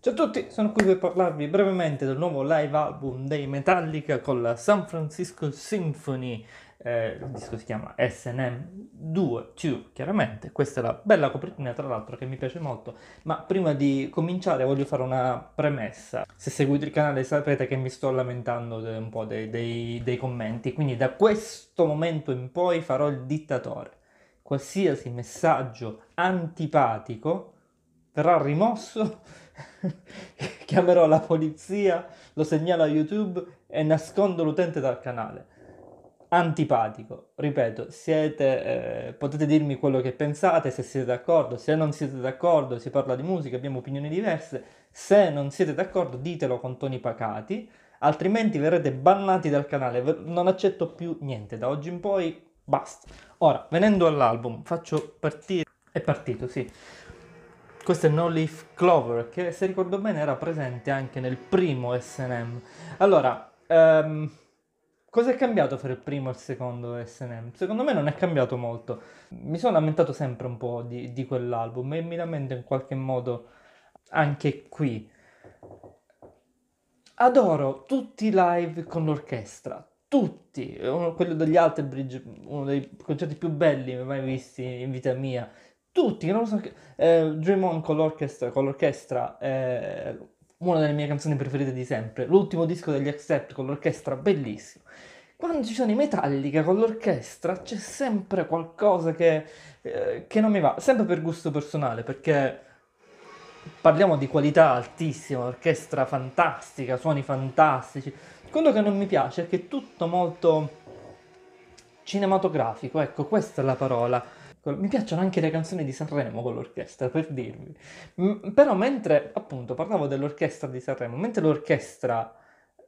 Ciao a tutti, sono qui per parlarvi brevemente del nuovo live album dei Metallica con la San Francisco Symphony, eh, il disco si chiama SNM22 chiaramente, questa è la bella copertina tra l'altro che mi piace molto, ma prima di cominciare voglio fare una premessa, se seguite il canale sapete che mi sto lamentando un po' dei, dei, dei commenti, quindi da questo momento in poi farò il dittatore, qualsiasi messaggio antipatico verrà rimosso, chiamerò la polizia, lo segnalo a YouTube e nascondo l'utente dal canale. Antipatico, ripeto, siete, eh, potete dirmi quello che pensate, se siete d'accordo, se non siete d'accordo, si parla di musica, abbiamo opinioni diverse, se non siete d'accordo ditelo con toni pacati, altrimenti verrete bannati dal canale, non accetto più niente, da oggi in poi basta. Ora, venendo all'album, faccio partire... È partito, sì. Questo è No Leaf Clover, che se ricordo bene era presente anche nel primo SNM. Allora, um, ehm, cosa è cambiato fra il primo e il secondo SNM? Secondo me non è cambiato molto. Mi sono lamentato sempre un po' di, di quell'album e mi lamento in qualche modo anche qui. Adoro tutti i live con l'orchestra, tutti, uno, quello degli Alterbridge uno dei concerti più belli mai visti in vita mia tutti, non lo so che... Eh, Dream On con l'orchestra, con l'orchestra è eh, una delle mie canzoni preferite di sempre. L'ultimo disco degli Accept con l'orchestra, bellissimo. Quando ci sono i Metallica con l'orchestra c'è sempre qualcosa che, eh, che non mi va, sempre per gusto personale, perché parliamo di qualità altissima, orchestra fantastica, suoni fantastici. Quello che non mi piace è che è tutto molto cinematografico, ecco, questa è la parola mi piacciono anche le canzoni di Sanremo con l'orchestra, per dirvi. M- però mentre, appunto, parlavo dell'orchestra di Sanremo, mentre l'orchestra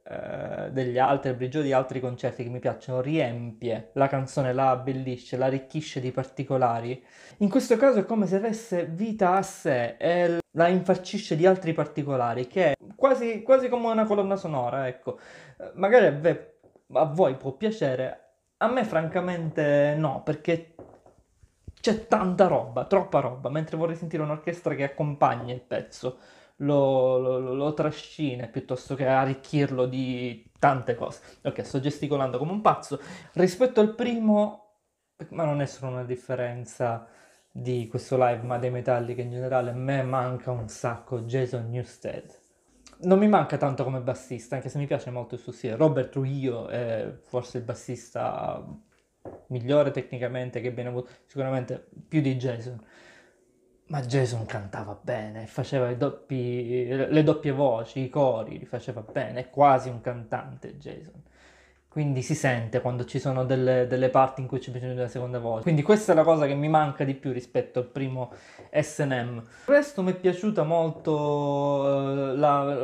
eh, degli altri, il brigio di altri concerti che mi piacciono, riempie la canzone, la abbellisce, la arricchisce di particolari, in questo caso è come se avesse vita a sé e la infarcisce di altri particolari, che è quasi, quasi come una colonna sonora, ecco. Magari a voi può piacere, a me francamente no, perché c'è tanta roba, troppa roba, mentre vorrei sentire un'orchestra che accompagna il pezzo, lo, lo, lo trascina piuttosto che arricchirlo di tante cose. Ok, sto gesticolando come un pazzo. Rispetto al primo, ma non è solo una differenza di questo live, ma dei metalli che in generale, a me manca un sacco Jason Newstead. Non mi manca tanto come bassista, anche se mi piace molto il suo stile. Robert Trujillo è forse il bassista migliore tecnicamente che abbiano avuto, sicuramente più di Jason. Ma Jason cantava bene, faceva doppi, le doppie voci, i cori, li faceva bene, è quasi un cantante Jason. Quindi si sente quando ci sono delle, delle, parti in cui c'è bisogno della seconda voce. Quindi questa è la cosa che mi manca di più rispetto al primo SNM. Il resto mi è piaciuta molto eh, la,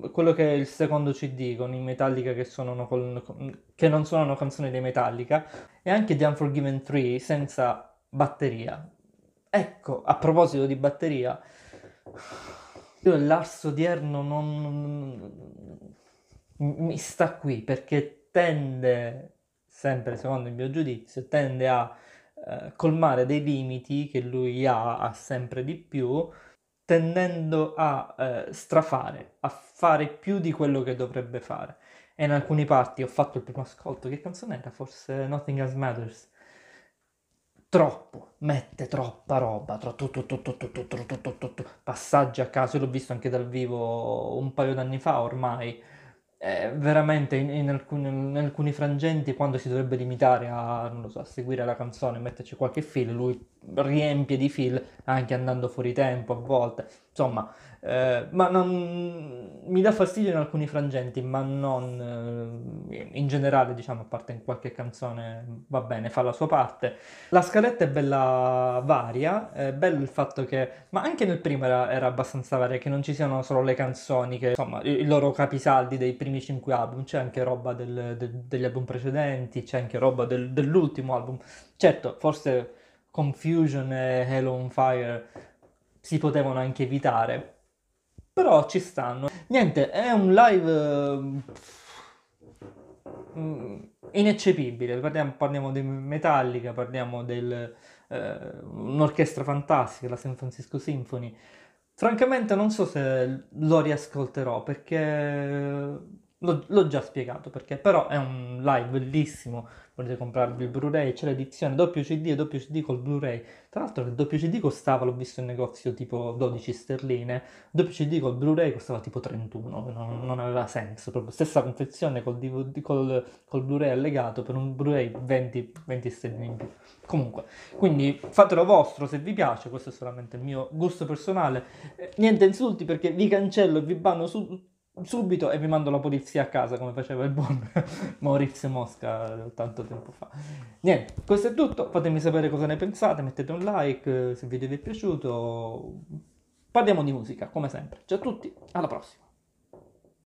eh, quello che è il secondo CD con i Metallica che, con, che non suonano canzoni dei Metallica e anche The Unforgiven 3 senza batteria. Ecco, a proposito di batteria, io l'arso odierno non... Mi sta qui perché tende, sempre secondo il mio giudizio, tende a eh, colmare dei limiti che lui ha, ha sempre di più, tendendo a eh, strafare, a fare più di quello che dovrebbe fare. E in alcune parti ho fatto il primo ascolto, che canzone era? Forse Nothing Else Matters troppo, mette troppa roba, passaggi a caso, l'ho visto anche dal vivo un paio d'anni fa ormai, eh, veramente in, in, alcuni, in, alcuni, frangenti quando si dovrebbe limitare a, so, a seguire la canzone e metterci qualche fill, lui riempie di fill anche andando fuori tempo a volte, insomma, eh, ma non, mi dà fastidio in alcuni frangenti, ma non eh, in generale diciamo a parte in qualche canzone va bene, fa la sua parte. La scaletta è bella varia, è bello il fatto che, ma anche nel primo era, era abbastanza varia, che non ci siano solo le canzoni, che insomma i, i loro capisaldi dei primi cinque album, c'è anche roba del, de, degli album precedenti, c'è anche roba del, dell'ultimo album. Certo, forse Confusion e Hello on Fire si potevano anche evitare, però ci stanno. Niente, è un live... Eh, Mm, ineccepibile. Parliamo, parliamo di Metallica, parliamo di eh, un'orchestra fantastica, la San Francisco Symphony. Francamente non so se lo riascolterò perché L'ho, l'ho, già spiegato perché, però è un live bellissimo, volete comprarvi il Blu-ray, c'è l'edizione doppio CD e doppio CD col Blu-ray. Tra l'altro il doppio CD costava, l'ho visto in negozio, tipo 12 sterline, doppio CD col Blu-ray costava tipo 31, non, non aveva senso, proprio stessa confezione col, DVD, col, col Blu-ray allegato per un Blu-ray 20, 20 sterline in più. Comunque, quindi fatelo vostro se vi piace, questo è solamente il mio gusto personale. Eh, niente insulti perché vi cancello e vi banno su subito e vi mando la polizia a casa come faceva il buon Maurizio Mosca eh, tanto tempo fa. Niente, questo è tutto, fatemi sapere cosa ne pensate, mettete un like eh, se il video vi è piaciuto, parliamo di musica come sempre. Ciao a tutti, alla prossima!